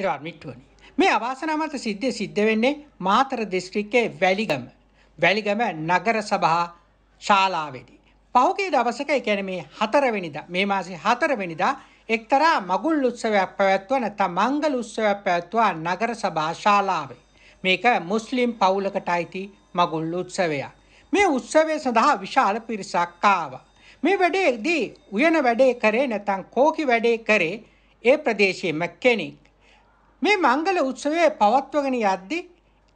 ඉරාමිට්ටුවනි. මේ අවාසනාමත සිද්ධිය සිද්ධ වෙන්නේ මාතර දිස්ත්‍රික්කේ වැලිගම. වැලිගම නගර සභා ශාලාවේදී. පහුගේ දවසක එකැන මේ හතරවෙනිදා මේ මාසේ හතරවෙනිදා එක්තරා මගුල් උත්සවයක් පැවැත්ව නැත්නම් මංගල උත්සවයක් පැවැත්වුවා නගර සභා ශාලාවේ. මේක මුස්ලිම් පවුලකට අයිති මගුල් උත්සවයක්. මේ උත්සවය සඳහා විශාල පිරිසක් ආවා. මේ වැඩේදී උයන වැඩේ කරේ නැත්නම් කෝකි වැඩේ කරේ ඒ ප්‍රදේශයේ මැක්කෙනි මේ මංගල උත්සවය පවත්වගෙන යද්දී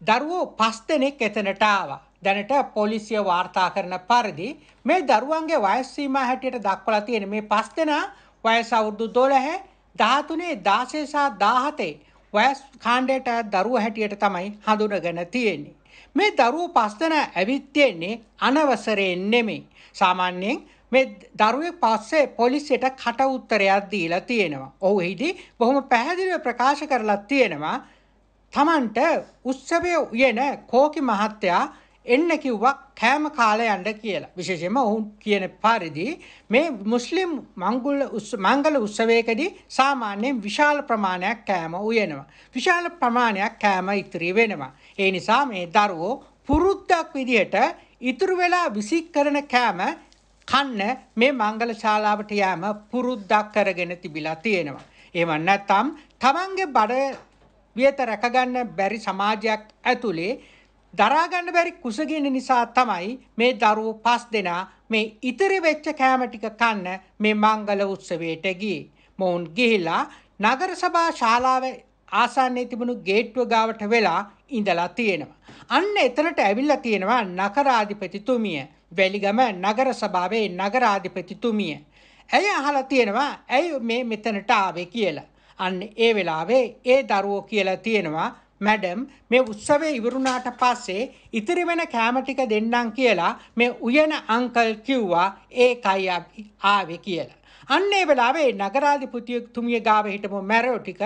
දරුවෝ පස් දෙනෙක් එතනට ආවා. දැනට පොලිසිය වාර්තා කරන පරිදි මේ දරුවන්ගේ වයස් සීමා හැටියට දක්වලා තියෙන මේ පස් දෙනා වයස අවුරුදු 12, 13, 16 සහ 17 වයස් කාණ්ඩයට දරුවෝ හැටියට තමයි හඳුනගෙන තියෙන්නේ. මේ දරුවෝ පස් දෙනා ඇවිත් තියෙන්නේ අනවසරයෙන් නෙමෙයි. සාමාන්‍යයෙන් මේ දරුවේ පස්සේ පොලිසියට කට උත්තරයක් දීලා තියෙනවා. ඔහු එහිදී බොහොම පැහැදිලිව ප්‍රකාශ කරලා තියෙනවා තමන්ට උත්සවයේ උයන කෝකි මහත්තයා එන්න කිව්වා කෑම කාලේ යන්න කියලා. විශේෂයෙන්ම ඔහු කියන පරිදි මේ මුස්ලිම් මංගල මංගල උත්සවයකදී සාමාන්‍යයෙන් විශාල ප්‍රමාණයක් කෑම උයනවා. විශාල ප්‍රමාණයක් කෑම ඉතිරි වෙනවා. ඒ නිසා මේ දරුවෝ පුරුද්දක් විදිහට ඉතුරු වෙලා විසික් කරන කෑම කන්න මේ මංගල ශාලාවට යෑම පුරුද්දක් කරගෙන තිබිලා තියෙනවා. එහෙම නැත්නම් තමන්ගේ බඩ වියත රැකගන්න බැරි සමාජයක් ඇතුලේ දරාගන්න බැරි කුසගින්න නිසා තමයි මේ දරුවෝ පස් දෙනා මේ ඉතිරි වෙච්ච කෑම ටික කන්න මේ මංගල උත්සවයට ගියේ. මොවුන් ගිහිලා නගර සභා ශාලාවේ ආසන්නයේ තිබුණු ගේට්ටුව ගාවට වෙලා ඉඳලා තියෙනවා. අන්න එතනට ඇවිල්ලා තියෙනවා නකරාධිපතිතුමිය. වැලිගම නගර සභාවේ නගරාධිපතිතුමිය. ඇය අහලා තියෙනවා ඇයි මේ මෙතනට ආවේ කියලා. අන්න ඒ වෙලාවේ ඒ දරුවෝ කියලා තියෙනවා මැඩම් මේ උත්සවය ඉවරුණාට පස්සේ ඉතිරි වෙන කෑම ටික දෙන්නම් කියලා මේ උයන අංකල් කිව්වා ඒකයි ආවේ කියලා. අන්නේ වෙලාවේ නගරාධිපතිතුමිය ගාව හිටපු මැරෝ ටික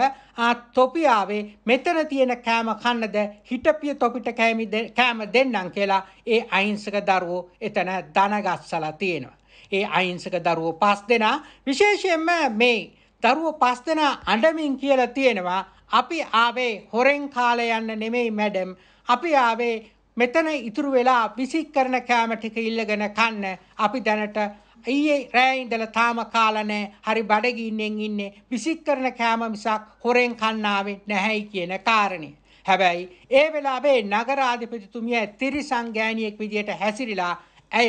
ආ තොපි ආවේ මෙතන තියෙන කෑම කන්නද හිටපිය තොපිට කෑමි කෑම දෙන්නම් කියලා ඒ අහිංසක දරුවෝ එතන දනගස්සලා තියෙනවා. ඒ අහිංසක දරුවෝ පස් දෙනා විශේෂයෙන්ම මේ දරුවෝ පස් දෙනා අඬමින් කියලා තියෙනවා අපි ආවේ හොරෙන් කාලේ යන්න නෙමෙයි මැඩම් අපි ආවේ මෙතන ඉතුරු වෙලා විසික් කරන කෑම ටික ඉල්ලගෙන කන්න අපි දැනට ඊයේ රෑ ඉඳලා තාම කාලා නැහැ. හරි බඩගින්නෙන් ඉන්නේ. විසික් කරන කෑම මිසක් හොරෙන් කන්නාවේ නැහැයි කියන කාරණේ. හැබැයි ඒ වෙලාවේ නගරාධිපතිතුමිය තිරිසං ගෑණියෙක් විදියට හැසිරිලා ඇය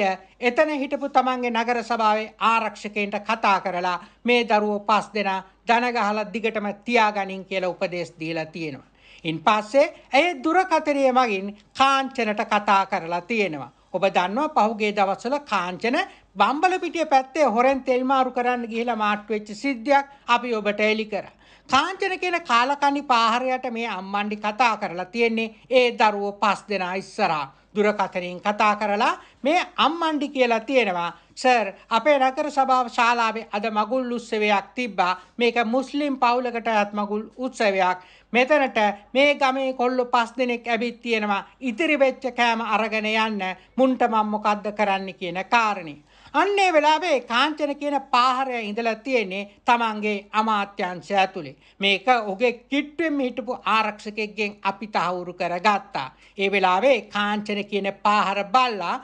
එතන හිටපු තමන්ගේ නගර සභාවේ ආරක්ෂකයන්ට කතා කරලා මේ දරුවෝ පස් දෙනා දනගහලා දිගටම තියාගනින් කියලා උපදේශ දීලා තියෙනවා. ඉන් පස්සේ ඇය දුරකතරයේ මගින් කාංචනට කතා කරලා තියෙනවා. ඔබ දන්නවා පහුගිය දවස්වල කාංචන බම්බලපිටිය පැත්තේ හොරෙන් තෙල් මාරු කරන්න ගිහිලා මාට්ටු වෙච්ච සිද්ධියක් අපි ඔබට එලි කරා. කාංචන කියන කාලකණ්ණි පාහරයට මේ අම්මණ්ඩි කතා කරලා තියෙන්නේ ඒ දරුවෝ පස් දෙනා ඉස්සරහා දුරකථනයෙන් කතා කරලා මේ අම්මණ්ඩි කියලා තියෙනවා සර් අපේ නගර සභාව ශාලාවේ අද මගුල් උත්සවයක් තිබ්බා මේක මුස්ලිම් පවුලකටත් මගුල් උත්සවයක් මෙතනට මේ ගමේ කොල්ලෝ පස් දෙනෙක් ඇවිත් තියෙනවා ඉතිරි වෙච්ච කෑම අරගෙන යන්න මුන්ට මම මොකද්ද කරන්න කියන කාරණේ අන්නේ වෙලාවේ කාංචන කියන පාහරය ඉඳලා තියෙන්නේ තමන්ගේ අමාත්‍යංශය ඇතුලේ. මේක ඔහුගේ කිට්ටුවෙම හිටපු ආරක්ෂකයෙක්ගෙන් අපි තහවුරු කරගත්තා. ඒ වෙලාවේ කාංචන කියන පාහර බල්ලා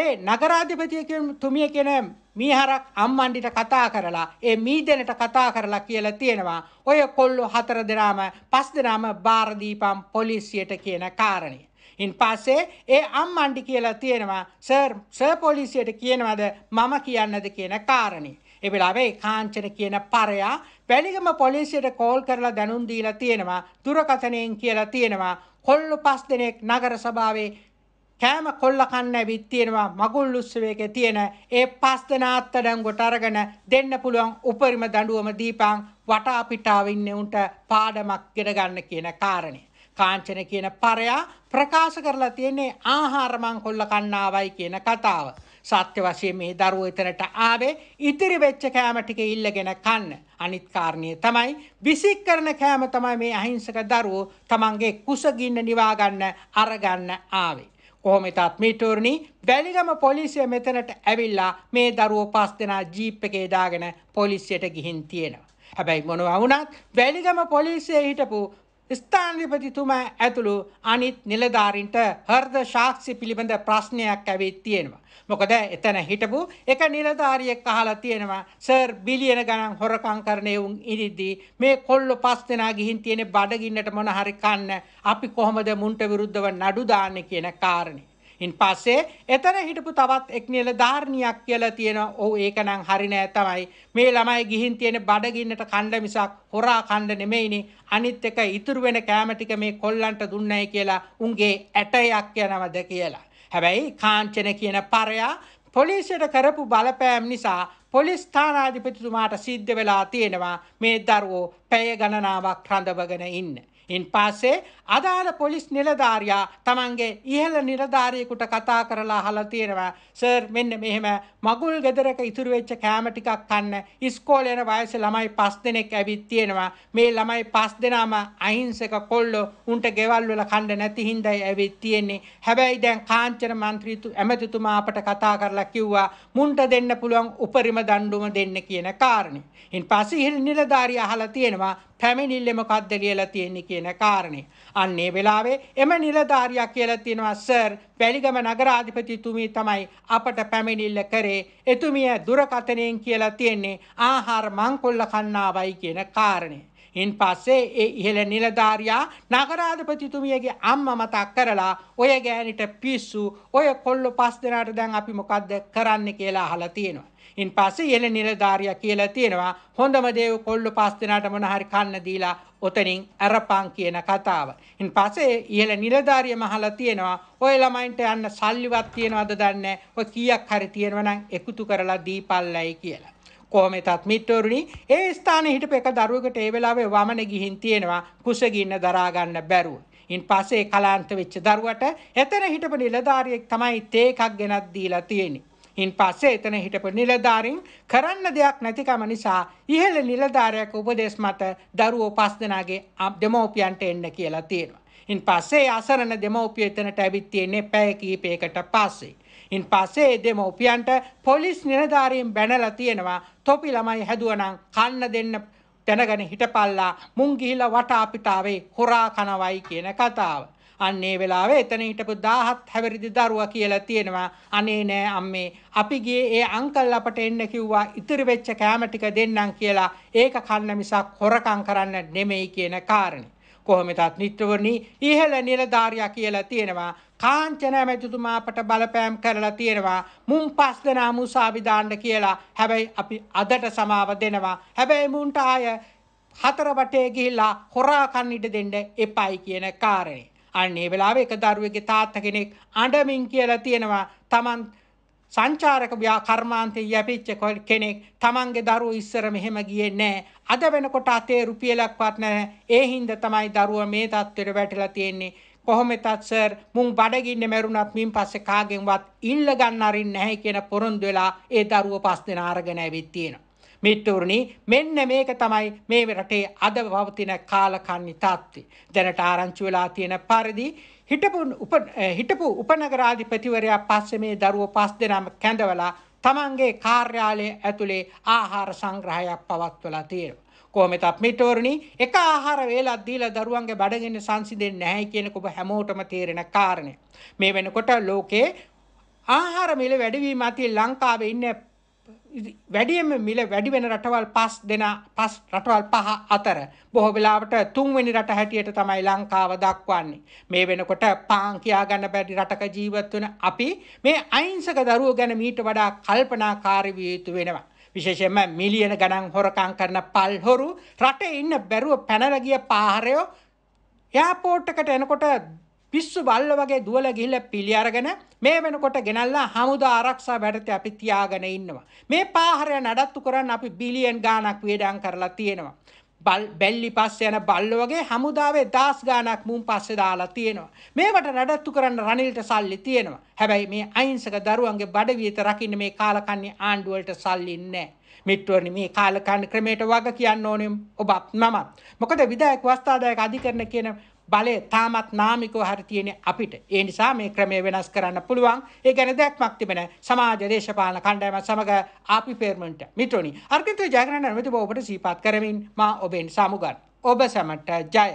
ඒ නගරාධිපතිය තුමිය කියන මීහරක් අම්මන්ඩිට කතා කරලා ඒ මීදනට කතා කරලා කියලා තියෙනවා ඔය කොල්ලෝ හතර දෙනාම පස් දෙනාම බාරදීපම් පොලිසියට කියන කාරණේ ඉන් පස්සේ ඒ අම්මන්ඩි කියලා තියෙනවා සර් සර් පොලිසියට කියනවද මම කියන්නද කියන කාරණේ. ඒ වෙලාවේ කාංචන කියන පරයා වැලිගම පොලිසියට කෝල් කරලා දැනුම් දීලා තියෙනවා දුරකථනයෙන් කියලා තියෙනවා කොල්ලු පස් දෙනෙක් නගර සභාවේ කෑම කොල්ල කන්න ඇවිත් තියෙනවා මගුල් උත්සවයක තියෙන ඒ පස් දෙනා අත්අඩංගුවට අරගෙන දෙන්න පුළුවන් උපරිම දඬුවම දීපන් වටා පිටාවින් නෙවුන්ට පාඩමක් ගෙන ගන්න කියන කාරණේ කාංචන කියන පරයා ප්‍රකාශ කරලා තියෙන්නේ ආහාරමං කොල්ල කන්නාවයි කියන කතාව. සත්‍ය වශයෙන් මේ දරුවෝ එතනට ආවේ ඉතිරි වෙච්ච කෑම ටික ඉල්ලගෙන කන්න. අනිත් කාරණේ තමයි විසික් කරන කෑම තමයි මේ අහිංසක දරුවෝ තමන්ගේ කුසගින්න නිවා ගන්න අරගන්න ආවේ. කොහොම ඉතත් මීටුර්නි බැලිගම පොලිසිය මෙතනට ඇවිල්ලා මේ දරුවෝ පස් දෙනා ජීප් එකේ දාගෙන පොලිසියට ගිහින් තියෙනවා. හැබැයි මොනවා වුණත් වැලිගම පොලිසිය හිටපු ස්ථානපතිතුමා ඇතුළු අනිත් නිලධාරින්ට හර්ද ශාක්ෂි පිළිබඳ ප්‍රශ්නයක් ඇවිත් තියෙනවා. මොකද එතන හිටපු එක නිලධාරියෙක් අහලා තියෙනවා සර් බිලියන ගණන් හොරකම් කරන එවුන් ඉරිද්දී මේ කොල්ල පස් දෙනා ගිහින් තියෙන බඩගින්නට මොන හරි කන්න අපි කොහොමද මුන්ට විරුද්ධව නඩු දාන්නේ කියන කාරණේ. ඉන් පස්සේ එතන හිටපු තවත් එක්නියල ධාරණියක් කියලා තියෙනවා. ඔව් ඒක නම් හරි නෑ තමයි. මේ ළමයි ගිහින් තියෙන බඩගින්නට කණ්ඩ මිසක් හොරා කණ්ඩ නෙමෙයිනේ. අනිත් එක ඉතුරු වෙන කෑම ටික මේ කොල්ලන්ට දුන්නයි කියලා උන්ගේ ඇටයක් යනවද කියලා. හැබැයි කාංචන කියන පරයා පොලිසියට කරපු බලපෑම් නිසා පොලිස් ස්ථානාධිපතිතුමාට සිද්ධ වෙලා තියෙනවා මේ දරුවෝ පැය ගණනාවක් රඳවගෙන ඉන්න. ඉන් පස්සේ අදාළ පොලිස් නිලධාරියා තමන්ගේ ඉහළ නිලධාරියෙකුට කතා කරලා අහලා තියෙනවා සර් මෙන්න මෙහෙම මගුල් ගෙදරක ඉතුරු වෙච්ච කෑම ටිකක් කන්න ඉස්කෝලේ යන වයසේ ළමයි 5 දෙනෙක් ඇවිත් තියෙනවා මේ ළමයි 5 දෙනාම අහිංසක කොල්ලෝ උන්ට ගෙවල් වල කන්න නැති හින්දායි ඇවිත් තියෙන්නේ හැබැයි දැන් කාංචන മന്ത്രിතු ඇමතිතුමා අපට කතා කරලා කිව්වා මුන්ට දෙන්න පුළුවන් උපරිම දඬුවම දෙන්න කියන කාරණේ. ඉන් පස්සේ ඉහළ නිලධාරියා අහලා තියෙනවා පැමිණිල්ල මොකද්ද කියලා තියෙන්නේ කියන කාරණේ. අන්න ඒ වෙලාවේ එම නිලධාරියා කියලා තියෙනවා සර් වැලිගම නගරාධිපතිතුමී තමයි අපට පැමිණිල්ල කරේ. එතුමිය දුරකථනයෙන් කියලා තියෙන්නේ ආහාර මංකොල්ල කන්නාවයි කියන කාරණේ. ඉන් පස්සේ ඒ ඉහළ නිලධාරියා නගරාධිපතිතුමියගේ අම්මා මතක් කරලා ඔය ගෑණිට පිස්සු ඔය කොල්ල පස් දෙනාට දැන් අපි මොකද්ද කරන්න කියලා අහලා තියෙනවා. ඉන් පස්සේ ඉහළ නිලධාරියා කියලා තියෙනවා හොඳම දේ කොල්ල පස් දෙනාට මොන හරි කන්න දීලා ඔතනින් අරපං කියන කතාව. ඉන් පස්සේ ඉහළ නිලධාරිය මහලා තියෙනවා ඔය ළමයින්ට යන්න සල්ලිවත් තියෙනවද දන්නේ ඔය කීයක් හරි තියෙනවනම් එකතු කරලා දීපල්ලයි කියලා. කොහොම තත් මිත්වරුණි ඒ ස්ථානයේ හිටපු එක දරුවෙකුට ඒ වෙලාවේ වමන ගිහින් තියෙනවා කුසගින්න දරා ගන්න බැරුව. ඉන් පස්සේ කලාන්ත වෙච්ච දරුවට එතන හිටපු නිලධාරියෙක් තමයි තේකක් ගෙනත් දීලා තියෙන්නේ. ඉන් පස්සේ එතන හිටපු නිලධාරින් කරන්න දෙයක් නැතිකම නිසා ඉහළ නිලධාරයක උපදෙස් මත දරුවෝ පස් දෙනාගේ දෙමෝපියන්ට එන්න කියලා තියෙනවා. ඉන් පස්සේ අසරණ දෙමෝපිය එතනට ඇවිත් තියෙන්නේ පැය කිහිපයකට පස්සේ. ඉන් පස්සේ දෙමව්පියන්ට පොලිස් නිලධාරීන් බැනලා තියෙනවා තොපි ළමයි හැදුවනම් කන්න දෙන්න දැනගෙන හිටපල්ලා මුන් ගිහිලා වටා පිටාවේ හොරා කනවයි කියන කතාව. අන්නේ වෙලාවේ එතන හිටපු 17 හැවිරිදි දරුවා කියලා තියෙනවා අනේ නෑ අම්මේ අපි ගියේ ඒ අංකල් අපට එන්න කිව්වා ඉතිරි වෙච්ච කෑම ටික දෙන්නම් කියලා ඒක කන්න මිසක් හොරකම් කරන්න නෙමෙයි කියන කාරණේ කොහොමදත් නිට්ටවනි ඉහළ නිලධාරියා කියලා තියෙනවා කාංචනා මැතිතුමා අපට බලපෑම් කරලා තියෙනවා මුන් පස් දෙනා මුසාවිදාන්න කියලා හැබැයි අපි අදට සමාව දෙනවා හැබැයි මුන්ට ආය හතර වටේ ගිහිල්ලා හොරා කන්නිට දෙන්න එපයි කියන කාරණේ අන්න ඒ වෙලාවේ එක දරුවෙගේ තාත්තා කෙනෙක් අඬමින් කියලා තියෙනවා Taman සංචාරක කර්මාන්තයේ යැපිච්ච කෙනෙක් තමන්ගේ දරුවෝ ඉස්සර මෙහෙම ගියේ නැහැ. අද වෙනකොට අතේ රුපියලක්වත් නැහැ. ඒ හින්දා තමයි දරුවා මේ තත්ත්වෙට වැටලා තියෙන්නේ. කොහොමෙතත් සර් මුන් බඩගින්න මැරුණත් මින් පස්සේ කාගෙන්වත් ඉල්ල ගන්න අරින් නැහැ කියන පොරොන්දු වෙලා ඒ දරුව පස් දෙනා අරගෙන ඇවිත් තියෙනවා. මිත්තුරණි මෙන්න මේක තමයි මේ රටේ අද පවතින කාලකන්ණි තාත්ති. දැනට ආරංචි වෙලා තියෙන පරිදි හිටපු උප හිටපු උපනගරාධිපතිවරයා පස්සේ මේ දරුව පස් දෙනාම කැඳවලා තමන්ගේ කාර්යාලය ඇතුලේ ආහාර සංග්‍රහයක් පවත්වලා තියෙනවා. කොහොමදත් මිටවරණි එක ආහාර වේලක් දීලා දරුවන්ගේ බඩගින්න සංසිඳෙන්නේ නැහැ කියන ඔබ හැමෝටම තේරෙන කාරණේ. මේ වෙනකොට ලෝකේ ආහාර මිල වැඩිවීම ඇති ලංකාවේ ඉන්න වැඩියෙන්ම මිල වැඩි වෙන රටවල් පස් දෙන පස් රටවල් පහ අතර බොහෝ වෙලාවට තුන්වෙනි රට හැටියට තමයි ලංකාව දක්වන්නේ. මේ වෙනකොට පාන් කියා ගන්න බැරි රටක ජීවත් වෙන අපි මේ අහිංසක දරුවෝ ගැන මීට වඩා කල්පනාකාරී විය යුතු වෙනවා. විශේෂයෙන්ම මිලියන ගණන් හොරකම් කරන පල්හොරු රටේ ඉන්න බැරුව පැනලා ගිය පාහරයෝ එයාපෝට් එකට එනකොට පිස්සු බල්ල වගේ දුවල ගිහිල්ල පිළි අරගෙන මේ වෙනකොට ගෙනල්ලා හමුදා ආරක්ෂා වැඩට අපි තියාගෙන ඉන්නවා. මේ පාහරය නඩත්තු කරන්න අපි බිලියන් ගාණක් වේදම් කරලා තියෙනවා. බැල්ලි පස්ස යන බල්ල වගේ හමුදාවේ දස් ගානක් මුන් පස්සේ දාලා තියෙනවා. මේවට නඩත්තු කරන්න රනිල්ට සල්ලි තියෙනවා. හැබැයි මේ අහිංසක දරුවන්ගේ බඩවියත රකින්න මේ කාලකන්ණි ආණ්ඩුවලට සල්ලි නැහැ. මිත්‍රවනි මේ කාලකන්ණි ක්‍රමයට වග කියන්න ඕනේ ඔබත් මමත්. මොකද විධායක වස්තාදායක අධිකරණ කියන බලය තාමත් නාමිකව හරි තියෙන්නේ අපිට. ඒ නිසා මේ ක්‍රමය වෙනස් කරන්න පුළුවන්. ඒ ගැන දැක්මක් තිබෙන සමාජ දේශපාලන කණ්ඩායම සමග ආපි පෙරමන්ට මිත්‍රෝනි. අර්ගිත ජයග්‍රහණ නැමැති ඔබට සීපත් කරමින් මා ඔබෙන් සමුගන්. ඔබ සැමට ජය.